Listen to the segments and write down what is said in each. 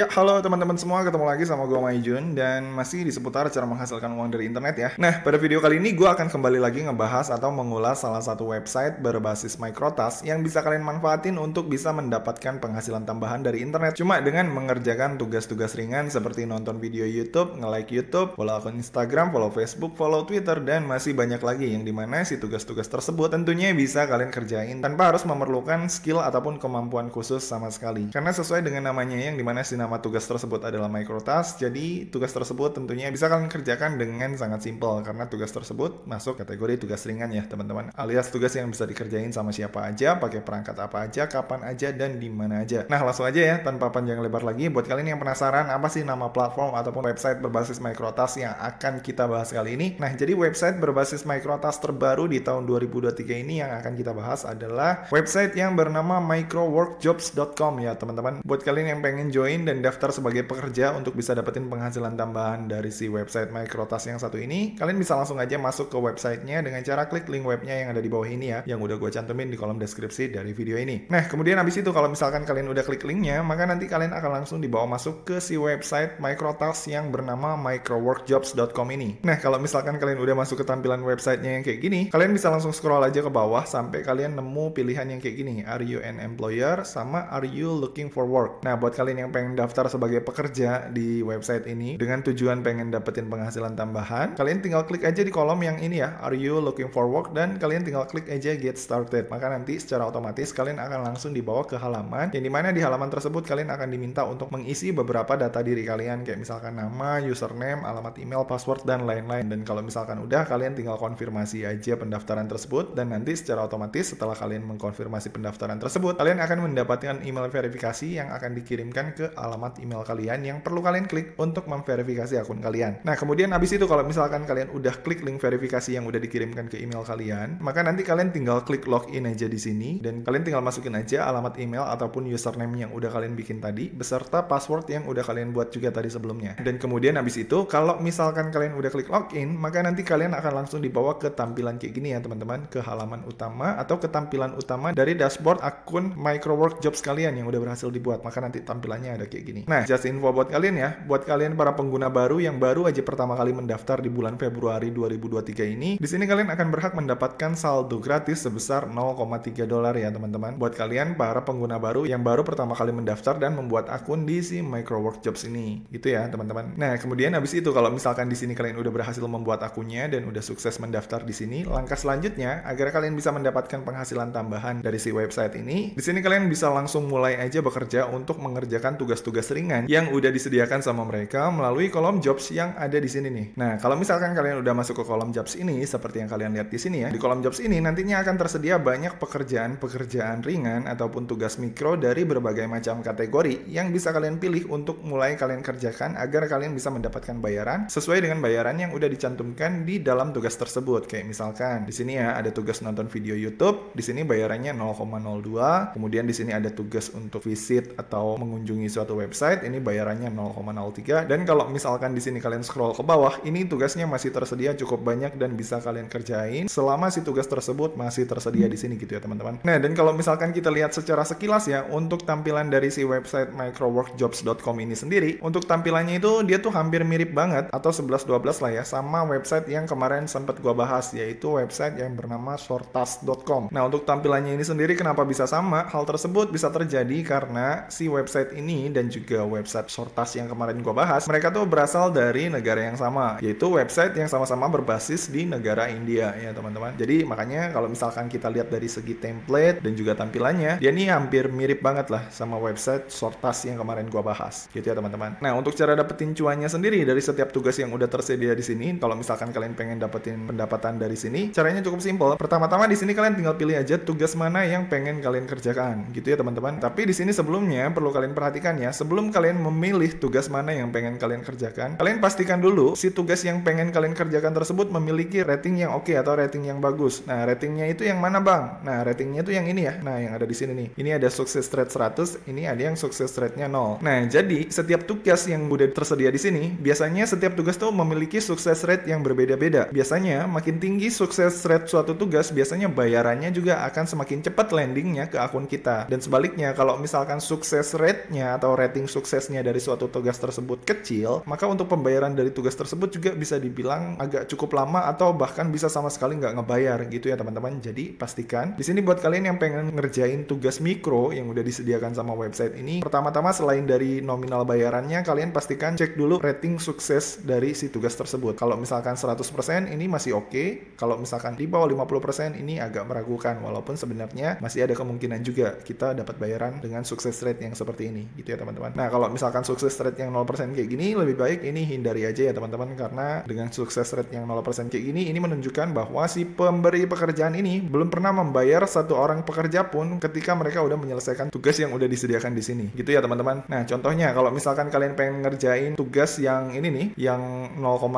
Ya, halo teman-teman semua, ketemu lagi sama gue Maijun dan masih di seputar cara menghasilkan uang dari internet ya. Nah, pada video kali ini gue akan kembali lagi ngebahas atau mengulas salah satu website berbasis microtas yang bisa kalian manfaatin untuk bisa mendapatkan penghasilan tambahan dari internet cuma dengan mengerjakan tugas-tugas ringan seperti nonton video YouTube, nge-like YouTube, follow akun Instagram, follow Facebook, follow Twitter dan masih banyak lagi yang dimana si tugas-tugas tersebut tentunya bisa kalian kerjain tanpa harus memerlukan skill ataupun kemampuan khusus sama sekali. Karena sesuai dengan namanya yang dimana si nama tugas tersebut adalah microtask. Jadi tugas tersebut tentunya bisa kalian kerjakan dengan sangat simpel karena tugas tersebut masuk kategori tugas ringan ya teman-teman. Alias tugas yang bisa dikerjain sama siapa aja, pakai perangkat apa aja, kapan aja dan di mana aja. Nah langsung aja ya tanpa panjang lebar lagi buat kalian yang penasaran apa sih nama platform ataupun website berbasis microtask yang akan kita bahas kali ini. Nah jadi website berbasis microtask terbaru di tahun 2023 ini yang akan kita bahas adalah website yang bernama microworkjobs.com ya teman-teman. Buat kalian yang pengen join dan daftar sebagai pekerja untuk bisa dapetin penghasilan tambahan dari si website Microtas yang satu ini, kalian bisa langsung aja masuk ke websitenya dengan cara klik link webnya yang ada di bawah ini ya, yang udah gue cantumin di kolom deskripsi dari video ini. Nah, kemudian abis itu kalau misalkan kalian udah klik linknya, maka nanti kalian akan langsung dibawa masuk ke si website Microtas yang bernama microworkjobs.com ini. Nah, kalau misalkan kalian udah masuk ke tampilan websitenya yang kayak gini, kalian bisa langsung scroll aja ke bawah sampai kalian nemu pilihan yang kayak gini, are you an employer sama are you looking for work. Nah, buat kalian yang pengen daftar sebagai pekerja di website ini dengan tujuan pengen dapetin penghasilan tambahan, kalian tinggal klik aja di kolom yang ini ya, are you looking for work dan kalian tinggal klik aja get started. Maka nanti secara otomatis kalian akan langsung dibawa ke halaman yang dimana di halaman tersebut kalian akan diminta untuk mengisi beberapa data diri kalian kayak misalkan nama, username, alamat email, password dan lain-lain. Dan kalau misalkan udah kalian tinggal konfirmasi aja pendaftaran tersebut dan nanti secara otomatis setelah kalian mengkonfirmasi pendaftaran tersebut kalian akan mendapatkan email verifikasi yang akan dikirimkan ke alamat alamat email kalian yang perlu kalian klik untuk memverifikasi akun kalian. Nah, kemudian abis itu kalau misalkan kalian udah klik link verifikasi yang udah dikirimkan ke email kalian, maka nanti kalian tinggal klik login aja di sini dan kalian tinggal masukin aja alamat email ataupun username yang udah kalian bikin tadi beserta password yang udah kalian buat juga tadi sebelumnya. Dan kemudian abis itu kalau misalkan kalian udah klik login, maka nanti kalian akan langsung dibawa ke tampilan kayak gini ya teman-teman, ke halaman utama atau ke tampilan utama dari dashboard akun microwork jobs kalian yang udah berhasil dibuat. Maka nanti tampilannya ada kayak kayak gini. Nah, just info buat kalian ya, buat kalian para pengguna baru yang baru aja pertama kali mendaftar di bulan Februari 2023 ini, di sini kalian akan berhak mendapatkan saldo gratis sebesar 0,3 dolar ya teman-teman. Buat kalian para pengguna baru yang baru pertama kali mendaftar dan membuat akun di si Microwork Jobs ini. Gitu ya teman-teman. Nah, kemudian habis itu kalau misalkan di sini kalian udah berhasil membuat akunnya dan udah sukses mendaftar di sini, langkah selanjutnya agar kalian bisa mendapatkan penghasilan tambahan dari si website ini, di sini kalian bisa langsung mulai aja bekerja untuk mengerjakan tugas-tugas tugas ringan yang udah disediakan sama mereka melalui kolom jobs yang ada di sini nih. Nah, kalau misalkan kalian udah masuk ke kolom jobs ini, seperti yang kalian lihat di sini ya, di kolom jobs ini nantinya akan tersedia banyak pekerjaan-pekerjaan ringan ataupun tugas mikro dari berbagai macam kategori yang bisa kalian pilih untuk mulai kalian kerjakan agar kalian bisa mendapatkan bayaran sesuai dengan bayaran yang udah dicantumkan di dalam tugas tersebut. Kayak misalkan di sini ya ada tugas nonton video YouTube, di sini bayarannya 0,02, kemudian di sini ada tugas untuk visit atau mengunjungi suatu website, ini bayarannya 0,03 dan kalau misalkan di sini kalian scroll ke bawah, ini tugasnya masih tersedia cukup banyak dan bisa kalian kerjain selama si tugas tersebut masih tersedia di sini gitu ya teman-teman. Nah, dan kalau misalkan kita lihat secara sekilas ya, untuk tampilan dari si website microworkjobs.com ini sendiri, untuk tampilannya itu dia tuh hampir mirip banget atau 11-12 lah ya sama website yang kemarin sempat gua bahas yaitu website yang bernama shortas.com. Nah, untuk tampilannya ini sendiri kenapa bisa sama? Hal tersebut bisa terjadi karena si website ini dan juga website Sortas yang kemarin gue bahas, mereka tuh berasal dari negara yang sama, yaitu website yang sama-sama berbasis di negara India ya teman-teman. Jadi makanya kalau misalkan kita lihat dari segi template dan juga tampilannya, dia ini hampir mirip banget lah sama website Sortas yang kemarin gue bahas, gitu ya teman-teman. Nah untuk cara dapetin cuannya sendiri dari setiap tugas yang udah tersedia di sini, kalau misalkan kalian pengen dapetin pendapatan dari sini, caranya cukup simpel. Pertama-tama di sini kalian tinggal pilih aja tugas mana yang pengen kalian kerjakan, gitu ya teman-teman. Tapi di sini sebelumnya perlu kalian perhatikan ya, sebelum kalian memilih tugas mana yang pengen kalian kerjakan, kalian pastikan dulu si tugas yang pengen kalian kerjakan tersebut memiliki rating yang oke okay atau rating yang bagus. Nah, ratingnya itu yang mana, Bang? Nah, ratingnya itu yang ini ya. Nah, yang ada di sini nih. Ini ada sukses rate 100, ini ada yang sukses rate-nya 0. Nah, jadi setiap tugas yang udah tersedia di sini, biasanya setiap tugas tuh memiliki sukses rate yang berbeda-beda. Biasanya makin tinggi sukses rate suatu tugas, biasanya bayarannya juga akan semakin cepat landingnya ke akun kita. Dan sebaliknya, kalau misalkan sukses rate-nya atau rate rating suksesnya dari suatu tugas tersebut kecil, maka untuk pembayaran dari tugas tersebut juga bisa dibilang agak cukup lama atau bahkan bisa sama sekali nggak ngebayar gitu ya teman-teman. Jadi pastikan di sini buat kalian yang pengen ngerjain tugas mikro yang udah disediakan sama website ini, pertama-tama selain dari nominal bayarannya, kalian pastikan cek dulu rating sukses dari si tugas tersebut. Kalau misalkan 100% ini masih oke, okay. kalau misalkan di bawah 50% ini agak meragukan walaupun sebenarnya masih ada kemungkinan juga kita dapat bayaran dengan sukses rate yang seperti ini gitu ya teman-teman teman-teman. Nah, kalau misalkan sukses rate yang 0% kayak gini, lebih baik ini hindari aja ya teman-teman karena dengan sukses rate yang 0% kayak gini ini menunjukkan bahwa si pemberi pekerjaan ini belum pernah membayar satu orang pekerja pun ketika mereka udah menyelesaikan tugas yang udah disediakan di sini. Gitu ya teman-teman. Nah, contohnya kalau misalkan kalian pengen ngerjain tugas yang ini nih, yang 0,040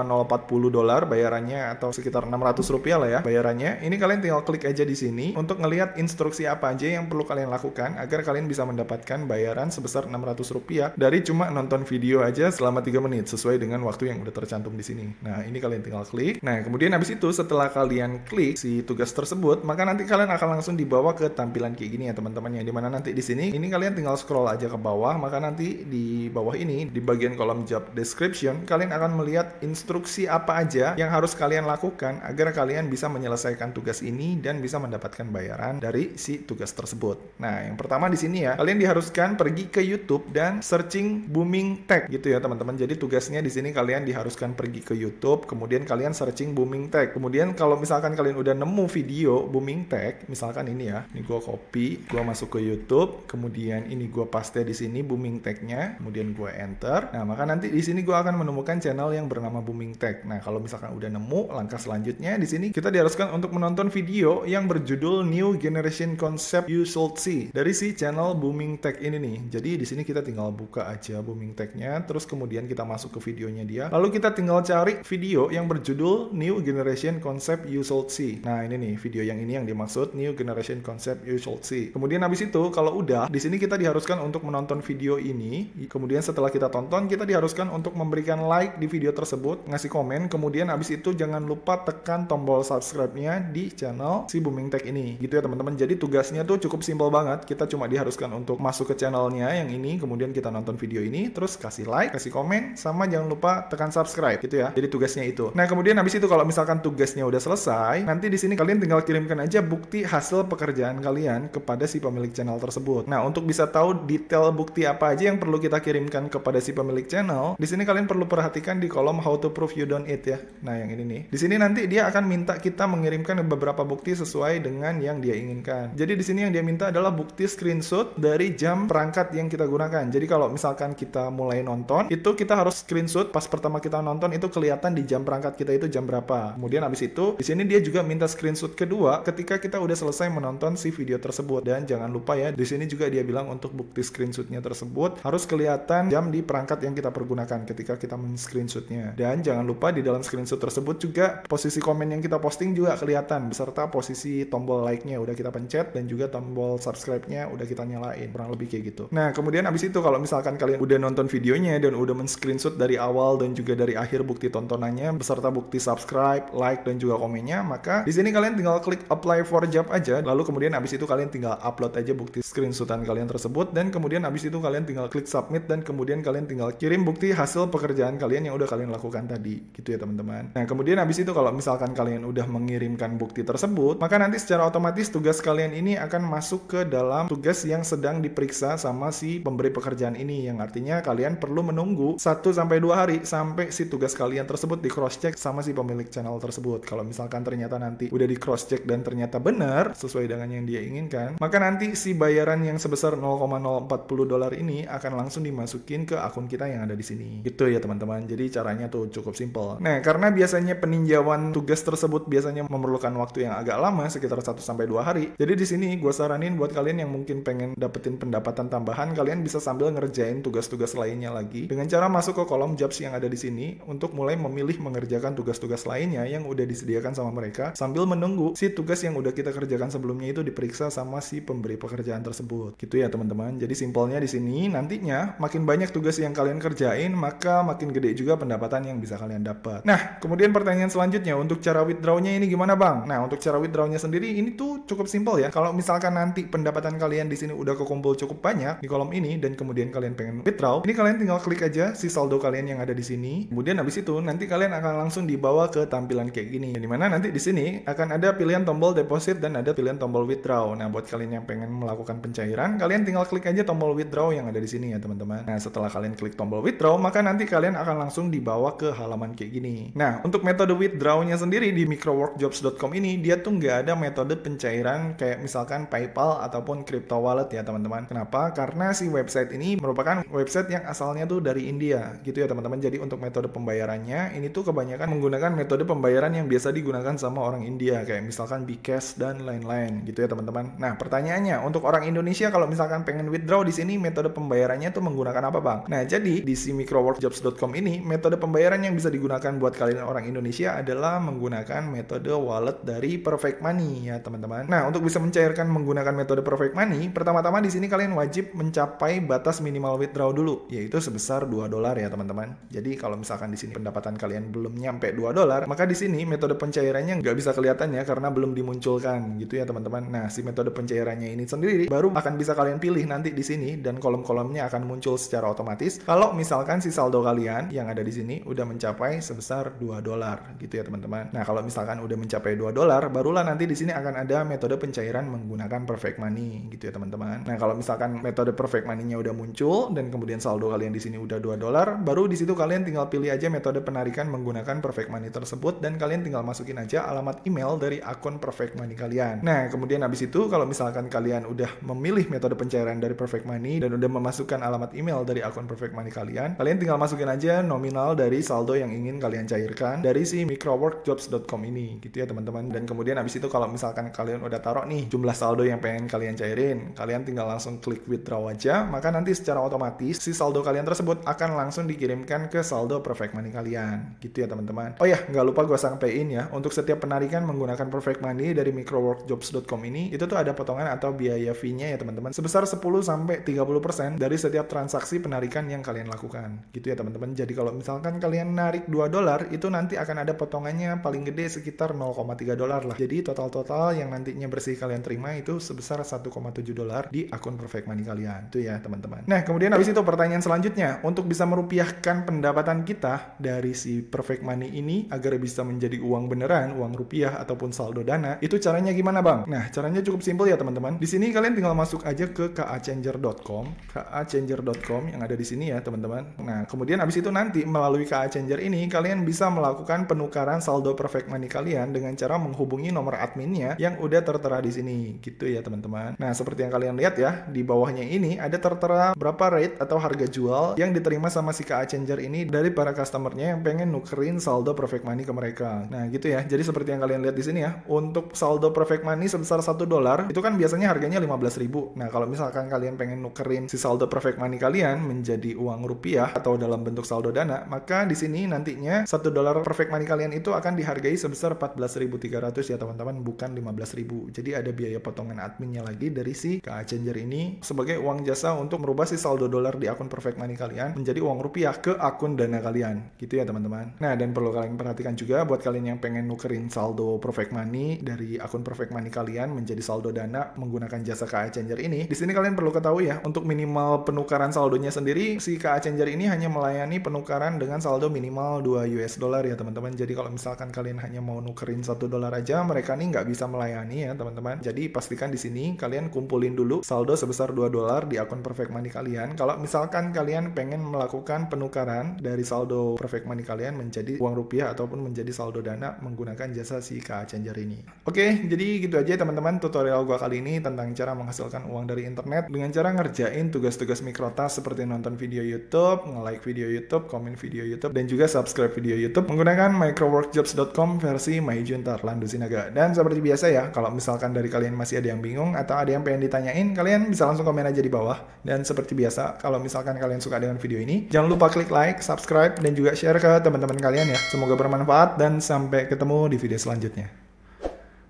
dolar bayarannya atau sekitar 600 rupiah lah ya bayarannya. Ini kalian tinggal klik aja di sini untuk ngelihat instruksi apa aja yang perlu kalian lakukan agar kalian bisa mendapatkan bayaran sebesar 600 rupiah dari cuma nonton video aja selama 3 menit sesuai dengan waktu yang udah tercantum di sini. Nah, ini kalian tinggal klik. Nah, kemudian habis itu setelah kalian klik si tugas tersebut, maka nanti kalian akan langsung dibawa ke tampilan kayak gini ya teman-teman ya. Dimana nanti di sini, ini kalian tinggal scroll aja ke bawah, maka nanti di bawah ini, di bagian kolom job description, kalian akan melihat instruksi apa aja yang harus kalian lakukan agar kalian bisa menyelesaikan tugas ini dan bisa mendapatkan bayaran dari si tugas tersebut. Nah, yang pertama di sini ya, kalian diharuskan pergi ke YouTube dan searching booming tag gitu ya teman-teman. Jadi tugasnya di sini kalian diharuskan pergi ke YouTube, kemudian kalian searching booming tag. Kemudian kalau misalkan kalian udah nemu video booming tag, misalkan ini ya, ini gue copy, gue masuk ke YouTube, kemudian ini gue paste di sini booming tagnya, kemudian gue enter. Nah maka nanti di sini gue akan menemukan channel yang bernama booming tag. Nah kalau misalkan udah nemu, langkah selanjutnya di sini kita diharuskan untuk menonton video yang berjudul New Generation Concept You Should See dari si channel booming tag ini nih. Jadi di sini kita tinggal buka aja booming tag-nya, terus kemudian kita masuk ke videonya dia. Lalu kita tinggal cari video yang berjudul New Generation Concept You Should See. Nah, ini nih video yang ini yang dimaksud New Generation Concept You Should See. Kemudian habis itu kalau udah, di sini kita diharuskan untuk menonton video ini. Kemudian setelah kita tonton, kita diharuskan untuk memberikan like di video tersebut, ngasih komen, kemudian habis itu jangan lupa tekan tombol subscribe-nya di channel si Booming Tech ini. Gitu ya teman-teman. Jadi tugasnya tuh cukup simpel banget. Kita cuma diharuskan untuk masuk ke channelnya yang ini, kemudian kemudian kita nonton video ini, terus kasih like, kasih komen, sama jangan lupa tekan subscribe gitu ya. Jadi tugasnya itu. Nah, kemudian habis itu kalau misalkan tugasnya udah selesai, nanti di sini kalian tinggal kirimkan aja bukti hasil pekerjaan kalian kepada si pemilik channel tersebut. Nah, untuk bisa tahu detail bukti apa aja yang perlu kita kirimkan kepada si pemilik channel, di sini kalian perlu perhatikan di kolom how to prove you don't eat ya. Nah, yang ini nih. Di sini nanti dia akan minta kita mengirimkan beberapa bukti sesuai dengan yang dia inginkan. Jadi di sini yang dia minta adalah bukti screenshot dari jam perangkat yang kita gunakan kan. Jadi kalau misalkan kita mulai nonton, itu kita harus screenshot pas pertama kita nonton itu kelihatan di jam perangkat kita itu jam berapa. Kemudian habis itu, di sini dia juga minta screenshot kedua ketika kita udah selesai menonton si video tersebut. Dan jangan lupa ya, di sini juga dia bilang untuk bukti screenshotnya tersebut harus kelihatan jam di perangkat yang kita pergunakan ketika kita men-screenshotnya. Dan jangan lupa di dalam screenshot tersebut juga posisi komen yang kita posting juga kelihatan beserta posisi tombol like-nya udah kita pencet dan juga tombol subscribe-nya udah kita nyalain. Kurang lebih kayak gitu. Nah, kemudian habis itu situ kalau misalkan kalian udah nonton videonya dan udah men-screenshot dari awal dan juga dari akhir bukti tontonannya beserta bukti subscribe, like dan juga komennya, maka di sini kalian tinggal klik apply for job aja. Lalu kemudian abis itu kalian tinggal upload aja bukti screenshotan kalian tersebut dan kemudian abis itu kalian tinggal klik submit dan kemudian kalian tinggal kirim bukti hasil pekerjaan kalian yang udah kalian lakukan tadi gitu ya teman-teman. Nah, kemudian abis itu kalau misalkan kalian udah mengirimkan bukti tersebut, maka nanti secara otomatis tugas kalian ini akan masuk ke dalam tugas yang sedang diperiksa sama si pemberi pekerjaan pekerjaan ini yang artinya kalian perlu menunggu 1 sampai 2 hari sampai si tugas kalian tersebut di cross check sama si pemilik channel tersebut. Kalau misalkan ternyata nanti udah di cross check dan ternyata benar sesuai dengan yang dia inginkan, maka nanti si bayaran yang sebesar 0,040 dolar ini akan langsung dimasukin ke akun kita yang ada di sini. Gitu ya teman-teman. Jadi caranya tuh cukup simple Nah, karena biasanya peninjauan tugas tersebut biasanya memerlukan waktu yang agak lama sekitar 1 sampai 2 hari. Jadi di sini gua saranin buat kalian yang mungkin pengen dapetin pendapatan tambahan, kalian bisa sambil ngerjain tugas-tugas lainnya lagi dengan cara masuk ke kolom jobs yang ada di sini untuk mulai memilih mengerjakan tugas-tugas lainnya yang udah disediakan sama mereka sambil menunggu si tugas yang udah kita kerjakan sebelumnya itu diperiksa sama si pemberi pekerjaan tersebut. Gitu ya teman-teman. Jadi simpelnya di sini nantinya makin banyak tugas yang kalian kerjain maka makin gede juga pendapatan yang bisa kalian dapat. Nah, kemudian pertanyaan selanjutnya untuk cara withdrawnya ini gimana bang? Nah, untuk cara withdrawnya sendiri ini tuh cukup simpel ya. Kalau misalkan nanti pendapatan kalian di sini udah kekumpul cukup banyak di kolom ini dan dan kemudian kalian pengen withdraw, ini kalian tinggal klik aja si saldo kalian yang ada di sini. Kemudian habis itu nanti kalian akan langsung dibawa ke tampilan kayak gini. Di mana nanti di sini akan ada pilihan tombol deposit dan ada pilihan tombol withdraw. Nah, buat kalian yang pengen melakukan pencairan, kalian tinggal klik aja tombol withdraw yang ada di sini ya, teman-teman. Nah, setelah kalian klik tombol withdraw, maka nanti kalian akan langsung dibawa ke halaman kayak gini. Nah, untuk metode withdrawnya sendiri di microworkjobs.com ini, dia tuh nggak ada metode pencairan kayak misalkan PayPal ataupun crypto wallet ya, teman-teman. Kenapa? Karena si website website ini merupakan website yang asalnya tuh dari India gitu ya teman-teman. Jadi untuk metode pembayarannya ini tuh kebanyakan menggunakan metode pembayaran yang biasa digunakan sama orang India kayak misalkan Bcash dan lain-lain gitu ya teman-teman. Nah pertanyaannya untuk orang Indonesia kalau misalkan pengen withdraw di sini metode pembayarannya tuh menggunakan apa bang? Nah jadi di si microworkjobs.com ini metode pembayaran yang bisa digunakan buat kalian orang Indonesia adalah menggunakan metode wallet dari Perfect Money ya teman-teman. Nah untuk bisa mencairkan menggunakan metode Perfect Money pertama-tama di sini kalian wajib mencapai batas minimal withdraw dulu, yaitu sebesar 2 dolar ya teman-teman. Jadi kalau misalkan di sini pendapatan kalian belum nyampe 2 dolar, maka di sini metode pencairannya nggak bisa kelihatan ya karena belum dimunculkan gitu ya teman-teman. Nah, si metode pencairannya ini sendiri baru akan bisa kalian pilih nanti di sini dan kolom-kolomnya akan muncul secara otomatis kalau misalkan si saldo kalian yang ada di sini udah mencapai sebesar 2 dolar gitu ya teman-teman. Nah, kalau misalkan udah mencapai 2 dolar, barulah nanti di sini akan ada metode pencairan menggunakan perfect money gitu ya teman-teman. Nah, kalau misalkan metode perfect money-nya udah muncul dan kemudian saldo kalian di sini udah 2 dolar, baru di situ kalian tinggal pilih aja metode penarikan menggunakan Perfect Money tersebut dan kalian tinggal masukin aja alamat email dari akun Perfect Money kalian. Nah, kemudian habis itu kalau misalkan kalian udah memilih metode pencairan dari Perfect Money dan udah memasukkan alamat email dari akun Perfect Money kalian, kalian tinggal masukin aja nominal dari saldo yang ingin kalian cairkan dari si microworkjobs.com ini gitu ya teman-teman. Dan kemudian habis itu kalau misalkan kalian udah taruh nih jumlah saldo yang pengen kalian cairin, kalian tinggal langsung klik withdraw aja, maka nanti secara otomatis si saldo kalian tersebut akan langsung dikirimkan ke saldo perfect money kalian. Gitu ya teman-teman. Oh ya, nggak lupa gue sampein ya, untuk setiap penarikan menggunakan perfect money dari microworkjobs.com ini, itu tuh ada potongan atau biaya fee-nya ya teman-teman, sebesar 10 sampai 30% dari setiap transaksi penarikan yang kalian lakukan. Gitu ya teman-teman. Jadi kalau misalkan kalian narik 2 dolar, itu nanti akan ada potongannya paling gede sekitar 0,3 dolar lah. Jadi total-total yang nantinya bersih kalian terima itu sebesar 1,7 dolar di akun perfect money kalian. Itu ya teman-teman teman-teman. Nah, kemudian habis itu pertanyaan selanjutnya, untuk bisa merupiahkan pendapatan kita dari si perfect money ini agar bisa menjadi uang beneran, uang rupiah ataupun saldo dana, itu caranya gimana, Bang? Nah, caranya cukup simpel ya, teman-teman. Di sini kalian tinggal masuk aja ke kachanger.com, er kachanger.com er yang ada di sini ya, teman-teman. Nah, kemudian habis itu nanti melalui KA Changer er ini kalian bisa melakukan penukaran saldo perfect money kalian dengan cara menghubungi nomor adminnya yang udah tertera di sini gitu ya, teman-teman. Nah, seperti yang kalian lihat ya, di bawahnya ini ada tertera antara berapa rate atau harga jual yang diterima sama si KA changer ini dari para customernya yang pengen nukerin saldo perfect money ke mereka. Nah gitu ya. Jadi seperti yang kalian lihat di sini ya, untuk saldo perfect money sebesar 1 dolar itu kan biasanya harganya ribu. Nah kalau misalkan kalian pengen nukerin si saldo perfect money kalian menjadi uang rupiah atau dalam bentuk saldo dana, maka di sini nantinya satu dolar perfect money kalian itu akan dihargai sebesar 14.300 ya teman-teman, bukan 15.000. Jadi ada biaya potongan adminnya lagi dari si KA changer ini sebagai uang jasa untuk merubah si saldo dolar di akun Perfect Money kalian menjadi uang rupiah ke akun dana kalian. Gitu ya teman-teman. Nah dan perlu kalian perhatikan juga buat kalian yang pengen nukerin saldo Perfect Money dari akun Perfect Money kalian menjadi saldo dana menggunakan jasa KA Changer ini. Di sini kalian perlu ketahui ya, untuk minimal penukaran saldonya sendiri, si KA Changer ini hanya melayani penukaran dengan saldo minimal 2 US dollar ya teman-teman. Jadi kalau misalkan kalian hanya mau nukerin satu dolar aja, mereka nih nggak bisa melayani ya teman-teman. Jadi pastikan di sini kalian kumpulin dulu saldo sebesar 2 dolar di akun Perfect perfect money kalian. Kalau misalkan kalian pengen melakukan penukaran dari saldo perfect money kalian menjadi uang rupiah ataupun menjadi saldo dana menggunakan jasa si KA Changer ini. Oke, jadi gitu aja teman-teman tutorial gua kali ini tentang cara menghasilkan uang dari internet dengan cara ngerjain tugas-tugas mikrotas seperti nonton video YouTube, nge-like video YouTube, komen video YouTube, dan juga subscribe video YouTube menggunakan microworkjobs.com versi Maijuntar Landu Sinaga. Dan seperti biasa ya, kalau misalkan dari kalian masih ada yang bingung atau ada yang pengen ditanyain, kalian bisa langsung komen aja di bawah. Dan dan seperti biasa, kalau misalkan kalian suka dengan video ini, jangan lupa klik like, subscribe, dan juga share ke teman-teman kalian ya. Semoga bermanfaat dan sampai ketemu di video selanjutnya.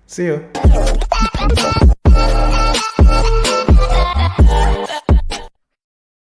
See you!